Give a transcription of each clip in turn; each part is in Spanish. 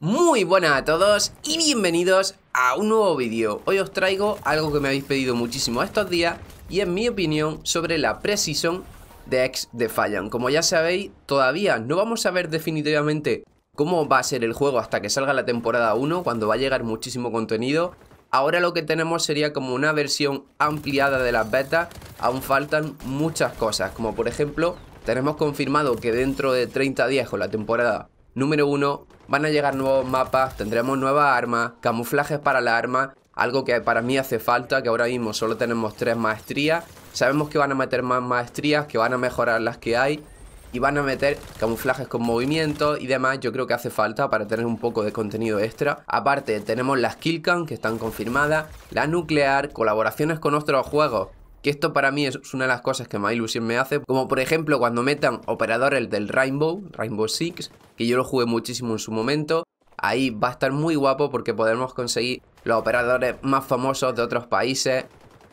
Muy buenas a todos y bienvenidos a un nuevo vídeo Hoy os traigo algo que me habéis pedido muchísimo estos días Y es mi opinión sobre la Precision de X de Fallon. Como ya sabéis, todavía no vamos a ver definitivamente cómo va a ser el juego hasta que salga la temporada 1 Cuando va a llegar muchísimo contenido Ahora lo que tenemos sería como una versión ampliada de las betas Aún faltan muchas cosas, como por ejemplo... Tenemos confirmado que dentro de 30 días con la temporada número 1 Van a llegar nuevos mapas, tendremos nuevas armas, camuflajes para la arma, algo que para mí hace falta, que ahora mismo solo tenemos tres maestrías. Sabemos que van a meter más maestrías, que van a mejorar las que hay y van a meter camuflajes con movimiento y demás, yo creo que hace falta para tener un poco de contenido extra. Aparte, tenemos las Killcam que están confirmadas, la nuclear, colaboraciones con otros juegos, que esto para mí es una de las cosas que más ilusión me hace. Como por ejemplo cuando metan operadores del Rainbow, Rainbow Six, que yo lo jugué muchísimo en su momento. Ahí va a estar muy guapo porque podemos conseguir los operadores más famosos de otros países.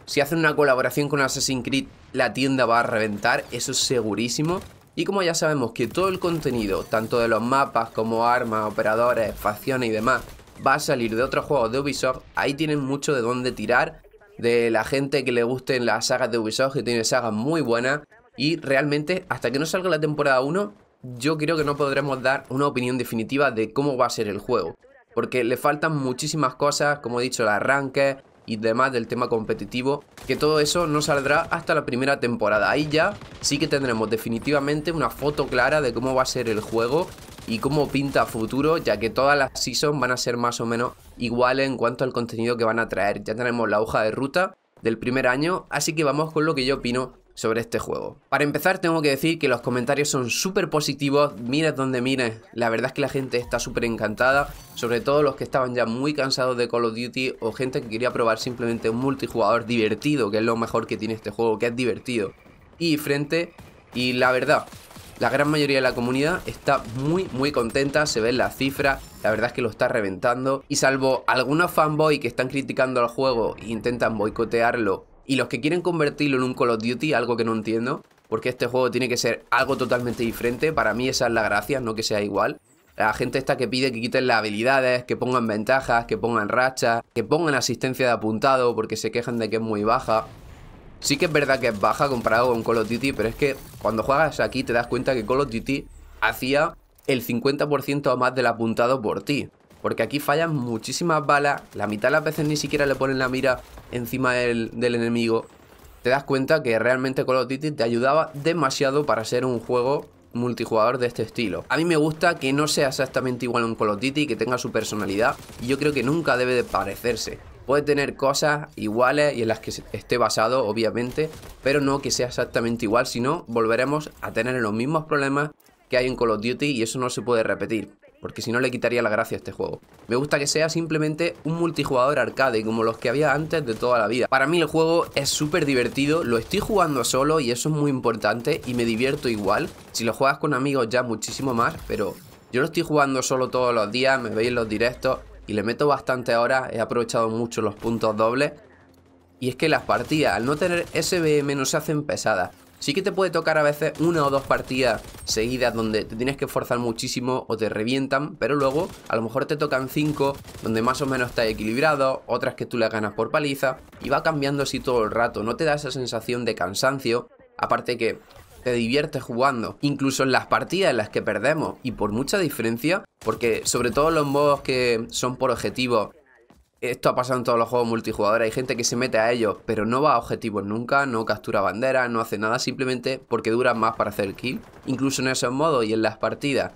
Si hacen una colaboración con Assassin's Creed, la tienda va a reventar, eso es segurísimo. Y como ya sabemos que todo el contenido, tanto de los mapas como armas, operadores, facciones y demás, va a salir de otros juegos de Ubisoft, ahí tienen mucho de dónde tirar de la gente que le gusten las sagas de Ubisoft, que tiene sagas muy buenas. Y realmente, hasta que no salga la temporada 1, yo creo que no podremos dar una opinión definitiva de cómo va a ser el juego. Porque le faltan muchísimas cosas, como he dicho, el arranque y demás del tema competitivo, que todo eso no saldrá hasta la primera temporada. Ahí ya sí que tendremos definitivamente una foto clara de cómo va a ser el juego y cómo pinta futuro, ya que todas las seasons van a ser más o menos iguales en cuanto al contenido que van a traer. Ya tenemos la hoja de ruta del primer año, así que vamos con lo que yo opino sobre este juego. Para empezar tengo que decir que los comentarios son súper positivos, mires donde mires, la verdad es que la gente está súper encantada, sobre todo los que estaban ya muy cansados de Call of Duty o gente que quería probar simplemente un multijugador divertido, que es lo mejor que tiene este juego, que es divertido y frente y la verdad la gran mayoría de la comunidad está muy muy contenta, se ve en la cifra, la verdad es que lo está reventando y salvo algunos fanboy que están criticando al juego e intentan boicotearlo y los que quieren convertirlo en un Call of Duty, algo que no entiendo, porque este juego tiene que ser algo totalmente diferente, para mí esa es la gracia, no que sea igual. La gente está que pide que quiten las habilidades, que pongan ventajas, que pongan rachas, que pongan asistencia de apuntado porque se quejan de que es muy baja. Sí que es verdad que es baja comparado con Call of Duty, pero es que cuando juegas aquí te das cuenta que Call of Duty hacía el 50% o más del apuntado por ti. Porque aquí fallan muchísimas balas, la mitad de las veces ni siquiera le ponen la mira encima del, enemigo. Te das cuenta que realmente Call of Duty te ayudaba demasiado para ser un juego multijugador de este estilo. A mí me gusta que no sea exactamente igual a un Call of Duty, que tenga su personalidad y yo creo que nunca debe de parecerse. Puede tener cosas iguales y en las que esté basado, obviamente, pero no que sea exactamente igual, sino volveremos a tener los mismos problemas que hay en Call of Duty y eso no se puede repetir, porque si no le quitaría la gracia a este juego. Me gusta que sea simplemente un multijugador arcade, como los que había antes de toda la vida. Para mí el juego es súper divertido, lo estoy jugando solo y eso es muy importante y me divierto igual. Si lo juegas con amigos ya muchísimo más, pero yo lo estoy jugando solo todos los días, me veis en los directos y le meto bastante ahora, he aprovechado mucho los puntos dobles. Y es que las partidas, al no tener SBM, no se hacen pesadas. Sí que te puede tocar a veces una o dos partidas seguidas donde te tienes que esforzar muchísimo o te revientan, pero luego a lo mejor te tocan cinco donde más o menos estás equilibrado, otras que tú las ganas por paliza y va cambiando así todo el rato, no te da esa sensación de cansancio. Aparte que te diviertes jugando. Incluso en las partidas en las que perdemos y por mucha diferencia, porque sobre todo los modos que son por objetivo, esto ha pasado en todos los juegos multijugador, hay gente que se mete a ellos, pero no va a objetivos nunca, no captura banderas, no hace nada, simplemente porque dura más para hacer el kill. Incluso en esos modos y en las partidas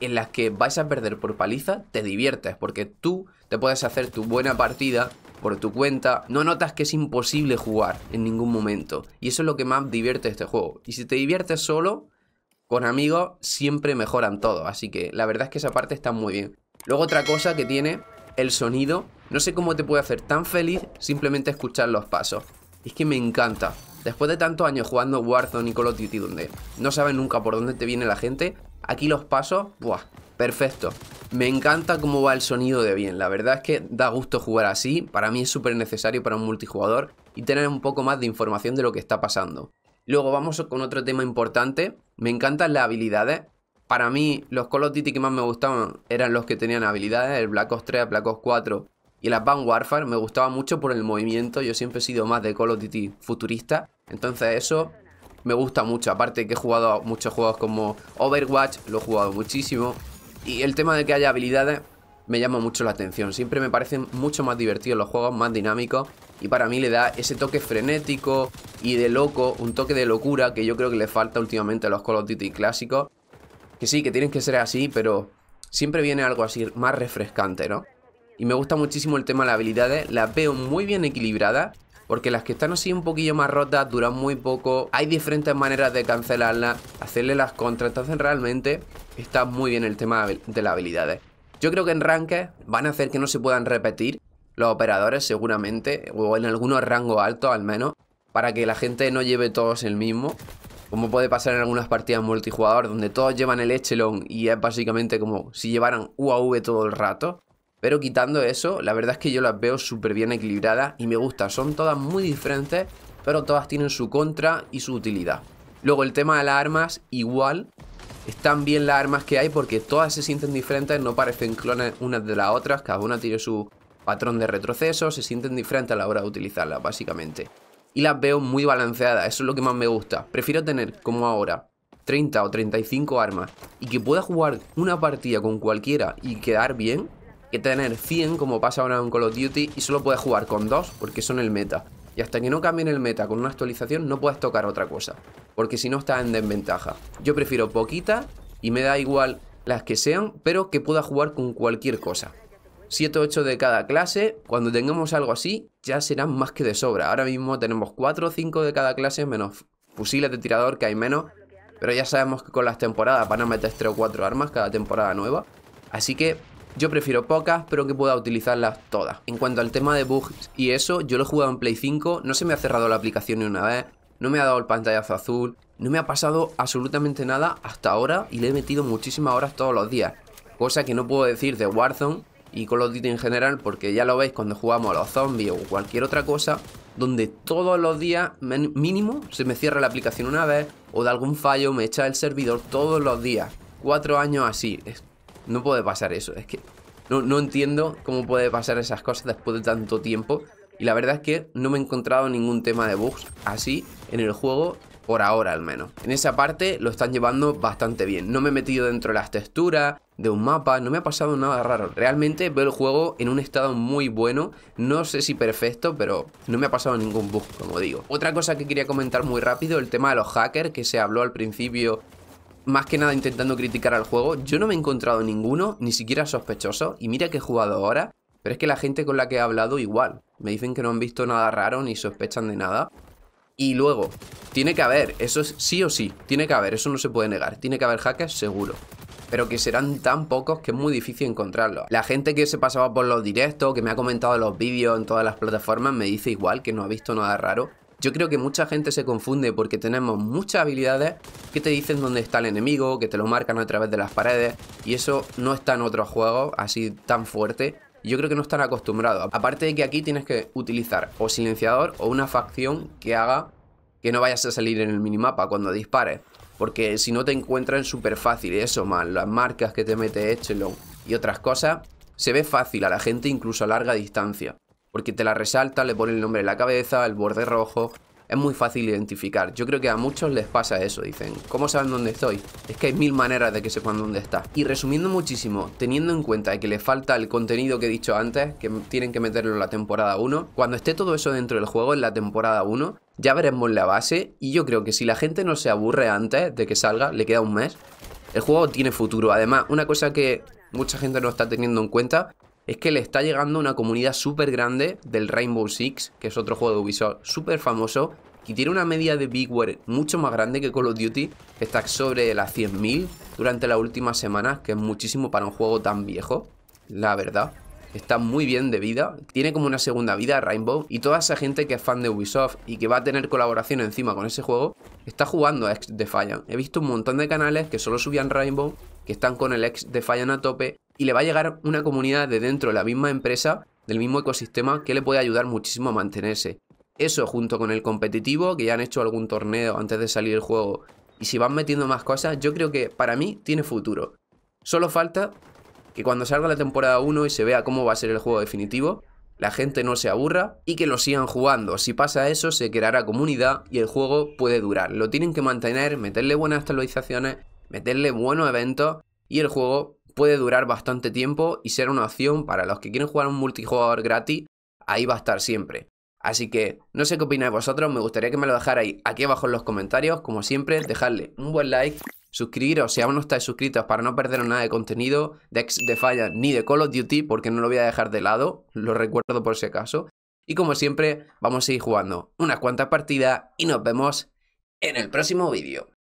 en las que vais a perder por paliza, te diviertes, porque tú te puedes hacer tu buena partida por tu cuenta, no notas que es imposible jugar en ningún momento. Y eso es lo que más divierte este juego. Y si te diviertes solo, con amigos, siempre mejoran todo. Así que la verdad es que esa parte está muy bien. Luego otra cosa que tiene, el sonido. No sé cómo te puede hacer tan feliz simplemente escuchar los pasos. Es que me encanta. Después de tantos años jugando Warzone y Call of Duty donde no sabes nunca por dónde te viene la gente, aquí los pasos, ¡buah! Perfecto. Me encanta cómo va el sonido de bien. La verdad es que da gusto jugar así. Para mí es súper necesario para un multijugador y tener un poco más de información de lo que está pasando. Luego vamos con otro tema importante. Me encantan las habilidades. Para mí, los Call of Duty que más me gustaban eran los que tenían habilidades. El Black Ops 3, Black Ops 4 y el Advanced Warfare. Me gustaba mucho por el movimiento. Yo siempre he sido más de Call of Duty futurista. Entonces eso me gusta mucho. Aparte que he jugado muchos juegos como Overwatch. Lo he jugado muchísimo. Y el tema de que haya habilidades me llama mucho la atención. Siempre me parecen mucho más divertidos los juegos, más dinámicos. Y para mí le da ese toque frenético y de loco, un toque de locura que yo creo que le falta últimamente a los Call of Duty clásicos. Que sí, que tienen que ser así, pero siempre viene algo así más refrescante, ¿no? Y me gusta muchísimo el tema de las habilidades, las veo muy bien equilibradas porque las que están así un poquillo más rotas duran muy poco, hay diferentes maneras de cancelarlas, hacerle las contras, entonces realmente está muy bien el tema de las habilidades. Yo creo que en ranques van a hacer que no se puedan repetir los operadores seguramente, o en algunos rangos altos al menos, para que la gente no lleve todos el mismo. Como puede pasar en algunas partidas multijugador donde todos llevan el Echelon y es básicamente como si llevaran UAV todo el rato. Pero quitando eso, la verdad es que yo las veo súper bien equilibradas y me gusta. Son todas muy diferentes, pero todas tienen su contra y su utilidad. Luego el tema de las armas, igual. Están bien las armas que hay porque todas se sienten diferentes, no parecen clones unas de las otras. Cada una tiene su patrón de retroceso, se sienten diferentes a la hora de utilizarlas, básicamente. Y las veo muy balanceadas, eso es lo que más me gusta. Prefiero tener, como ahora, 30 o 35 armas y que pueda jugar una partida con cualquiera y quedar bien que tener 100 como pasa ahora en Call of Duty y solo puedes jugar con dos porque son el meta. Y hasta que no cambien el meta con una actualización no puedes tocar otra cosa, porque si no estás en desventaja. Yo prefiero poquita y me da igual las que sean, pero que pueda jugar con cualquier cosa. 7 o 8 de cada clase, cuando tengamos algo así, ya serán más que de sobra. Ahora mismo tenemos 4 o 5 de cada clase, menos fusiles de tirador que hay menos, pero ya sabemos que con las temporadas van a meter 3 o 4 armas cada temporada nueva. Así que yo prefiero pocas, pero que pueda utilizarlas todas. En cuanto al tema de bugs y eso, yo lo he jugado en Play 5, no se me ha cerrado la aplicación ni una vez, no me ha dado el pantallazo azul, no me ha pasado absolutamente nada hasta ahora y le he metido muchísimas horas todos los días. Cosa que no puedo decir de Warzone y Call of Duty en general, porque ya lo veis cuando jugamos a los zombies o cualquier otra cosa, donde todos los días mínimo se me cierra la aplicación una vez o de algún fallo me echa el servidor todos los días. Cuatro años así, no puede pasar eso, es que no, no entiendo cómo puede pasar esas cosas después de tanto tiempo. Y la verdad es que no me he encontrado ningún tema de bugs así en el juego por ahora al menos. En esa parte lo están llevando bastante bien. No me he metido dentro de las texturas, de un mapa, no me ha pasado nada raro. Realmente veo el juego en un estado muy bueno, no sé si perfecto, pero no me ha pasado ningún bug, como digo. Otra cosa que quería comentar muy rápido, el tema de los hackers, que se habló al principio más que nada intentando criticar al juego. Yo no me he encontrado ninguno, ni siquiera sospechoso, y mira que he jugado ahora, pero es que la gente con la que he hablado igual. Me dicen que no han visto nada raro ni sospechan de nada. Y luego, tiene que haber, eso es sí o sí, tiene que haber, eso no se puede negar. Tiene que haber hackers, seguro. Pero que serán tan pocos que es muy difícil encontrarlos. La gente que se pasaba por los directos, que me ha comentado los vídeos en todas las plataformas, me dice igual que no ha visto nada raro. Yo creo que mucha gente se confunde porque tenemos muchas habilidades que te dicen dónde está el enemigo, que te lo marcan a través de las paredes y eso no está en otros juegos así tan fuerte. Yo creo que no están acostumbrados. Aparte de que aquí tienes que utilizar o silenciador o una facción que haga que no vayas a salir en el minimapa cuando dispares. Porque si no te encuentran súper fácil, eso más, las marcas que te mete Echelon y otras cosas, se ve fácil a la gente incluso a larga distancia porque te la resalta, le pone el nombre en la cabeza, el borde rojo... Es muy fácil identificar. Yo creo que a muchos les pasa eso. Dicen, ¿cómo saben dónde estoy? Es que hay mil maneras de que sepan dónde está. Y resumiendo muchísimo, teniendo en cuenta que le falta el contenido que he dicho antes, que tienen que meterlo en la temporada 1, cuando esté todo eso dentro del juego en la temporada 1, ya veremos la base. Y yo creo que si la gente no se aburre antes de que salga, le queda un mes, el juego tiene futuro. Además, una cosa que mucha gente no está teniendo en cuenta es que le está llegando una comunidad súper grande del Rainbow Six, que es otro juego de Ubisoft súper famoso, Y tiene una media de Bigware mucho más grande que Call of Duty, está sobre las 100.000 durante las últimas semanas, que es muchísimo para un juego tan viejo, la verdad está muy bien de vida, tiene como una segunda vida Rainbow y toda esa gente que es fan de Ubisoft y que va a tener colaboración encima con ese juego, está jugando a Ex Defiant. He visto un montón de canales que solo subían Rainbow, que están con el Ex Defiant a tope y le va a llegar una comunidad de dentro de la misma empresa, del mismo ecosistema, que le puede ayudar muchísimo a mantenerse. Eso junto con el competitivo, que ya han hecho algún torneo antes de salir el juego, y si van metiendo más cosas, yo creo que para mí tiene futuro. Solo falta que cuando salga la temporada 1 y se vea cómo va a ser el juego definitivo, la gente no se aburra y que lo sigan jugando. Si pasa eso, se creará comunidad y el juego puede durar. Lo tienen que mantener, meterle buenas actualizaciones, meterle buenos eventos y el juego puede durar bastante tiempo y ser una opción para los que quieren jugar un multijugador gratis, ahí va a estar siempre. Así que no sé qué opináis vosotros, me gustaría que me lo dejarais aquí abajo en los comentarios. Como siempre, dejadle un buen like, suscribiros si aún no estáis suscritos para no perderos nada de contenido de X, de Falla ni de Call of Duty, porque no lo voy a dejar de lado, lo recuerdo por si acaso. Y como siempre, vamos a seguir jugando unas cuantas partidas y nos vemos en el próximo vídeo.